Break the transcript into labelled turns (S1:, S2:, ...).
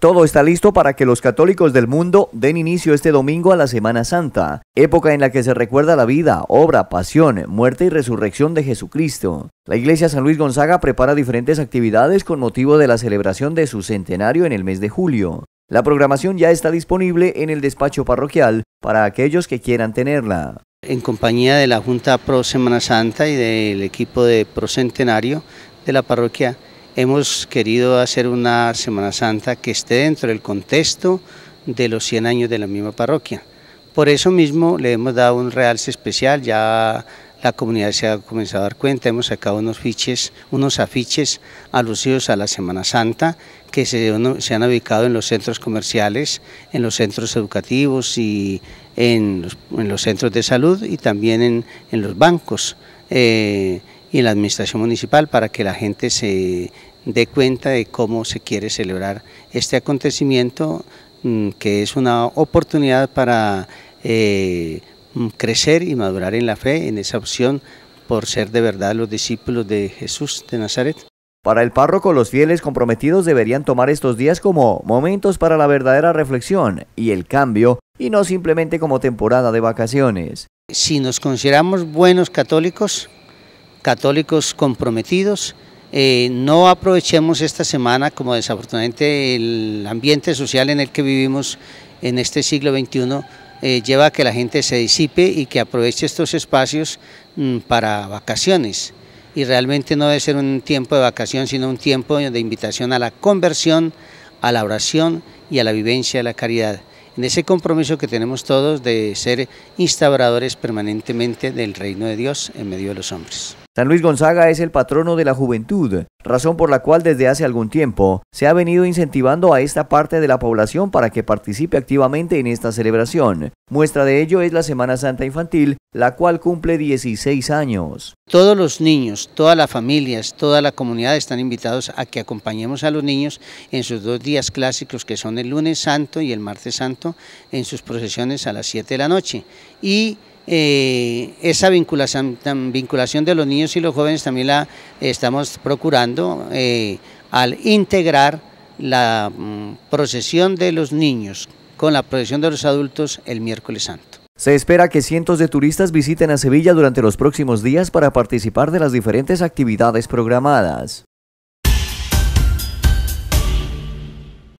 S1: Todo está listo para que los católicos del mundo den inicio este domingo a la Semana Santa, época en la que se recuerda la vida, obra, pasión, muerte y resurrección de Jesucristo. La Iglesia San Luis Gonzaga prepara diferentes actividades con motivo de la celebración de su centenario en el mes de julio. La programación ya está disponible en el despacho parroquial para aquellos que quieran tenerla.
S2: En compañía de la Junta Pro Semana Santa y del equipo de Pro Centenario de la parroquia, hemos querido hacer una Semana Santa que esté dentro del contexto de los 100 años de la misma parroquia. Por eso mismo le hemos dado un realce especial, ya la comunidad se ha comenzado a dar cuenta, hemos sacado unos fiches, unos afiches alusivos a la Semana Santa que se, han ubicado en los centros comerciales, en los centros educativos y en los, centros de salud y también en, los bancos. Eh, y la administración municipal para que la gente se dé cuenta de cómo se quiere celebrar este acontecimiento mm, que es una oportunidad para eh, mm, crecer y madurar en la fe, en esa opción por ser de verdad los discípulos de Jesús de Nazaret.
S1: Para el párroco, los fieles comprometidos deberían tomar estos días como momentos para la verdadera reflexión
S2: y el cambio, y no simplemente como temporada de vacaciones. Si nos consideramos buenos católicos, católicos comprometidos. Eh, no aprovechemos esta semana, como desafortunadamente el ambiente social en el que vivimos en este siglo XXI eh, lleva a que la gente se disipe y que aproveche estos espacios mm, para vacaciones. Y realmente no debe ser un tiempo de vacación, sino un tiempo de invitación a la conversión, a la oración y a la vivencia de la caridad. En ese compromiso que tenemos todos de ser instauradores permanentemente del reino de Dios en medio de los hombres.
S1: San Luis Gonzaga es el patrono de la juventud, razón por la cual desde hace algún tiempo se ha venido incentivando a esta parte de la población para que participe activamente en esta celebración. Muestra de ello es la Semana Santa Infantil, la cual cumple
S2: 16
S1: años.
S2: Todos los niños, todas las familias, toda la comunidad están invitados a que acompañemos a los niños en sus dos días clásicos que son el lunes santo y el martes santo en sus procesiones a las 7 de la noche. Y eh, esa vinculación, de los niños y los jóvenes también la estamos procurando eh, al integrar la mm, procesión de los niños con la procesión de los adultos el miércoles santo.
S1: Se espera que cientos de turistas visiten a Sevilla durante los próximos días para participar de las diferentes actividades programadas.